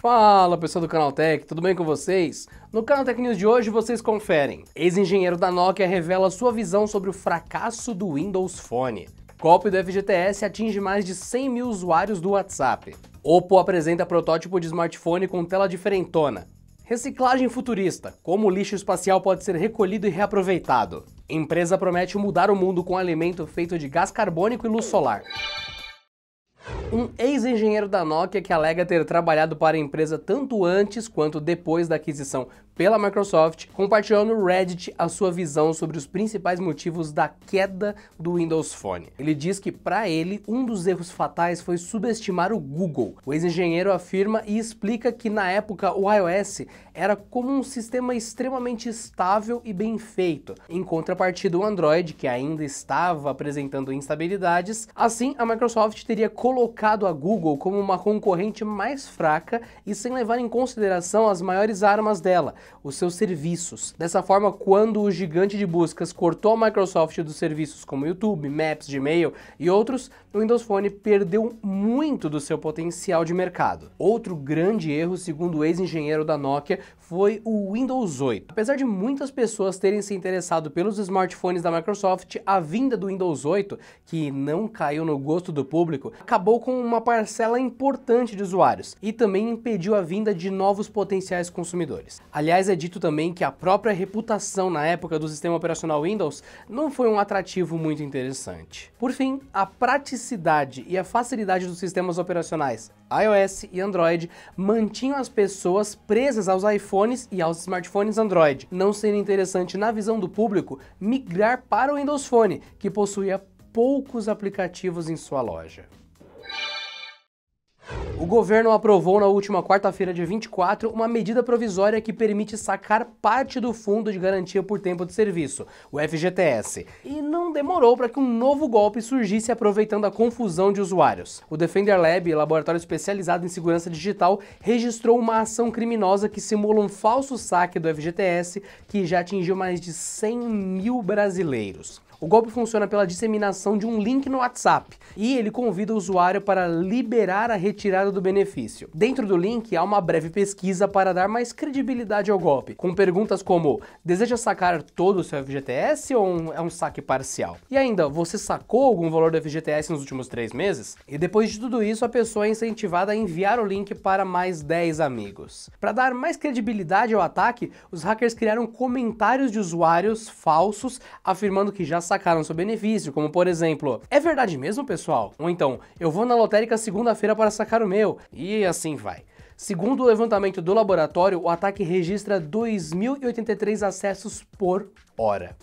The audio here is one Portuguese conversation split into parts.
Fala pessoal do Canal Tech. tudo bem com vocês? No Canal Tech News de hoje vocês conferem. Ex-engenheiro da Nokia revela sua visão sobre o fracasso do Windows Phone. Golpe do FGTS atinge mais de 100 mil usuários do WhatsApp. Oppo apresenta protótipo de smartphone com tela diferentona. Reciclagem futurista, como o lixo espacial pode ser recolhido e reaproveitado. Empresa promete mudar o mundo com alimento feito de gás carbônico e luz solar. Um ex-engenheiro da Nokia que alega ter trabalhado para a empresa tanto antes quanto depois da aquisição pela Microsoft, compartilhou no Reddit a sua visão sobre os principais motivos da queda do Windows Phone. Ele diz que, para ele, um dos erros fatais foi subestimar o Google. O ex-engenheiro afirma e explica que, na época, o iOS era como um sistema extremamente estável e bem feito. Em contrapartida, o Android, que ainda estava apresentando instabilidades, assim, a Microsoft teria colocado a Google como uma concorrente mais fraca e sem levar em consideração as maiores armas dela, os seus serviços. Dessa forma, quando o gigante de buscas cortou a Microsoft dos serviços como YouTube, Maps, Gmail e outros, o Windows Phone perdeu muito do seu potencial de mercado. Outro grande erro, segundo o ex-engenheiro da Nokia, foi o Windows 8. Apesar de muitas pessoas terem se interessado pelos smartphones da Microsoft, a vinda do Windows 8, que não caiu no gosto do público, acabou com uma parcela importante de usuários e também impediu a vinda de novos potenciais consumidores. Aliás, Aliás, é dito também que a própria reputação na época do sistema operacional Windows não foi um atrativo muito interessante. Por fim, a praticidade e a facilidade dos sistemas operacionais iOS e Android mantinham as pessoas presas aos iPhones e aos smartphones Android, não sendo interessante na visão do público migrar para o Windows Phone, que possuía poucos aplicativos em sua loja. O governo aprovou na última quarta-feira, dia 24, uma medida provisória que permite sacar parte do Fundo de Garantia por Tempo de Serviço, o FGTS. E não demorou para que um novo golpe surgisse aproveitando a confusão de usuários. O Defender Lab, laboratório especializado em segurança digital, registrou uma ação criminosa que simula um falso saque do FGTS que já atingiu mais de 100 mil brasileiros. O golpe funciona pela disseminação de um link no WhatsApp e ele convida o usuário para liberar a retirada do benefício. Dentro do link há uma breve pesquisa para dar mais credibilidade ao golpe, com perguntas como: deseja sacar todo o seu FGTS ou um, é um saque parcial? E ainda, você sacou algum valor do FGTS nos últimos três meses? E depois de tudo isso, a pessoa é incentivada a enviar o link para mais 10 amigos. Para dar mais credibilidade ao ataque, os hackers criaram comentários de usuários falsos afirmando que já sacaram seu benefício, como por exemplo, é verdade mesmo, pessoal? Ou então, eu vou na lotérica segunda-feira para sacar o meu, e assim vai. Segundo o levantamento do laboratório, o ataque registra 2.083 acessos por hora.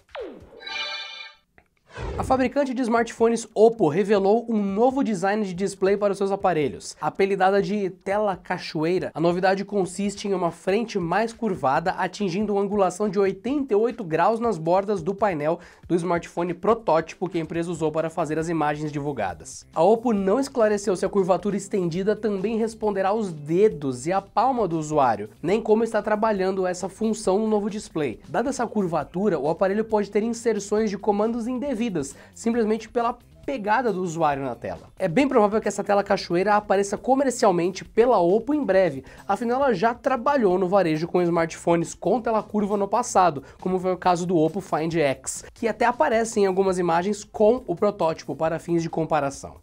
A fabricante de smartphones Oppo revelou um novo design de display para os seus aparelhos. Apelidada de tela cachoeira, a novidade consiste em uma frente mais curvada, atingindo uma angulação de 88 graus nas bordas do painel do smartphone protótipo que a empresa usou para fazer as imagens divulgadas. A Oppo não esclareceu se a curvatura estendida também responderá aos dedos e à palma do usuário, nem como está trabalhando essa função no novo display. Dada essa curvatura, o aparelho pode ter inserções de comandos indevidas simplesmente pela pegada do usuário na tela. É bem provável que essa tela cachoeira apareça comercialmente pela Oppo em breve, afinal ela já trabalhou no varejo com smartphones com tela curva no passado, como foi o caso do Oppo Find X, que até aparece em algumas imagens com o protótipo para fins de comparação.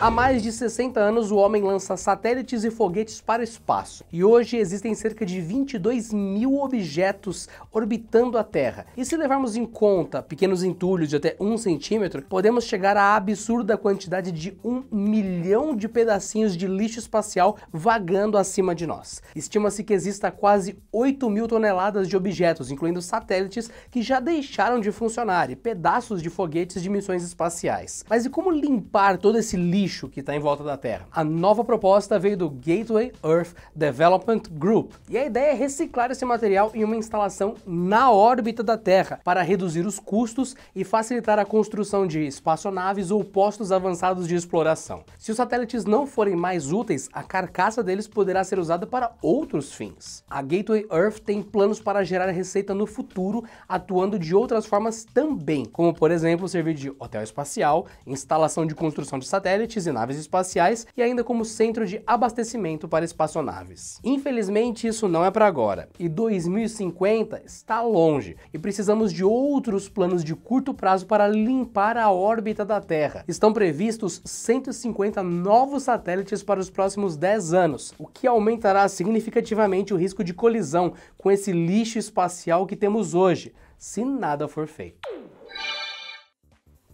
Há mais de 60 anos, o homem lança satélites e foguetes para o espaço. E hoje existem cerca de 22 mil objetos orbitando a Terra. E se levarmos em conta pequenos entulhos de até um centímetro, podemos chegar à absurda quantidade de um milhão de pedacinhos de lixo espacial vagando acima de nós. Estima-se que exista quase 8 mil toneladas de objetos, incluindo satélites que já deixaram de funcionar e pedaços de foguetes de missões espaciais. Mas e como limpar todo esse lixo? lixo que está em volta da Terra. A nova proposta veio do Gateway Earth Development Group e a ideia é reciclar esse material em uma instalação na órbita da Terra para reduzir os custos e facilitar a construção de espaçonaves ou postos avançados de exploração. Se os satélites não forem mais úteis, a carcaça deles poderá ser usada para outros fins. A Gateway Earth tem planos para gerar receita no futuro, atuando de outras formas também, como por exemplo servir de hotel espacial, instalação de construção de satélites foguetes e naves espaciais e ainda como centro de abastecimento para espaçonaves. Infelizmente, isso não é para agora, e 2050 está longe, e precisamos de outros planos de curto prazo para limpar a órbita da Terra. Estão previstos 150 novos satélites para os próximos 10 anos, o que aumentará significativamente o risco de colisão com esse lixo espacial que temos hoje, se nada for feito.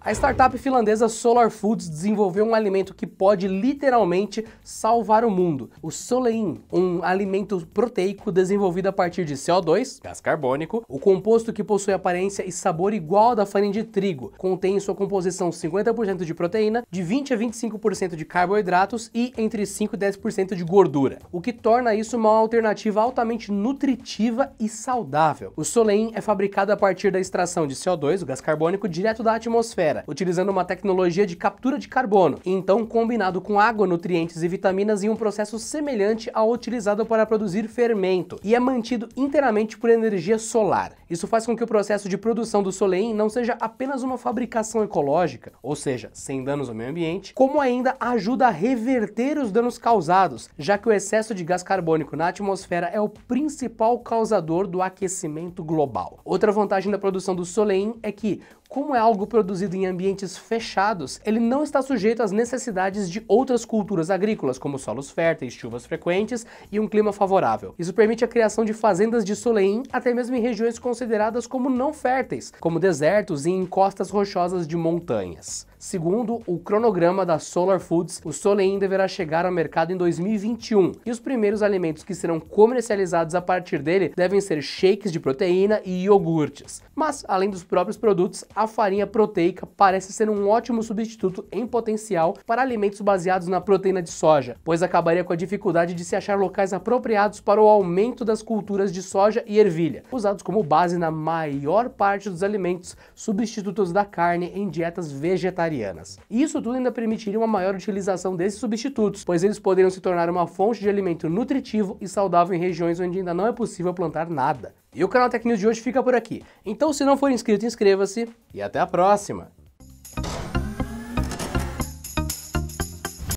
A startup finlandesa Solar Foods desenvolveu um alimento que pode literalmente salvar o mundo, o Solein, um alimento proteico desenvolvido a partir de CO2, gás carbônico, o composto que possui aparência e sabor igual ao da farinha de trigo, contém em sua composição 50% de proteína, de 20 a 25% de carboidratos e entre 5 e 10% de gordura, o que torna isso uma alternativa altamente nutritiva e saudável. O Solein é fabricado a partir da extração de CO2, o gás carbônico, direto da atmosfera utilizando uma tecnologia de captura de carbono, então combinado com água, nutrientes e vitaminas em um processo semelhante ao utilizado para produzir fermento, e é mantido inteiramente por energia solar. Isso faz com que o processo de produção do soleim não seja apenas uma fabricação ecológica, ou seja, sem danos ao meio ambiente, como ainda ajuda a reverter os danos causados, já que o excesso de gás carbônico na atmosfera é o principal causador do aquecimento global. Outra vantagem da produção do soleim é que como é algo produzido em ambientes fechados, ele não está sujeito às necessidades de outras culturas agrícolas, como solos férteis, chuvas frequentes e um clima favorável. Isso permite a criação de fazendas de soleim até mesmo em regiões consideradas como não férteis, como desertos e encostas rochosas de montanhas. Segundo o cronograma da Solar Foods, o Soleim deverá chegar ao mercado em 2021 e os primeiros alimentos que serão comercializados a partir dele devem ser shakes de proteína e iogurtes. Mas, além dos próprios produtos, a farinha proteica parece ser um ótimo substituto em potencial para alimentos baseados na proteína de soja, pois acabaria com a dificuldade de se achar locais apropriados para o aumento das culturas de soja e ervilha, usados como base na maior parte dos alimentos substitutos da carne em dietas vegetarianas vegetarianas. Isso tudo ainda permitiria uma maior utilização desses substitutos, pois eles poderiam se tornar uma fonte de alimento nutritivo e saudável em regiões onde ainda não é possível plantar nada. E o canal Tech de hoje fica por aqui. Então, se não for inscrito, inscreva-se e até a próxima!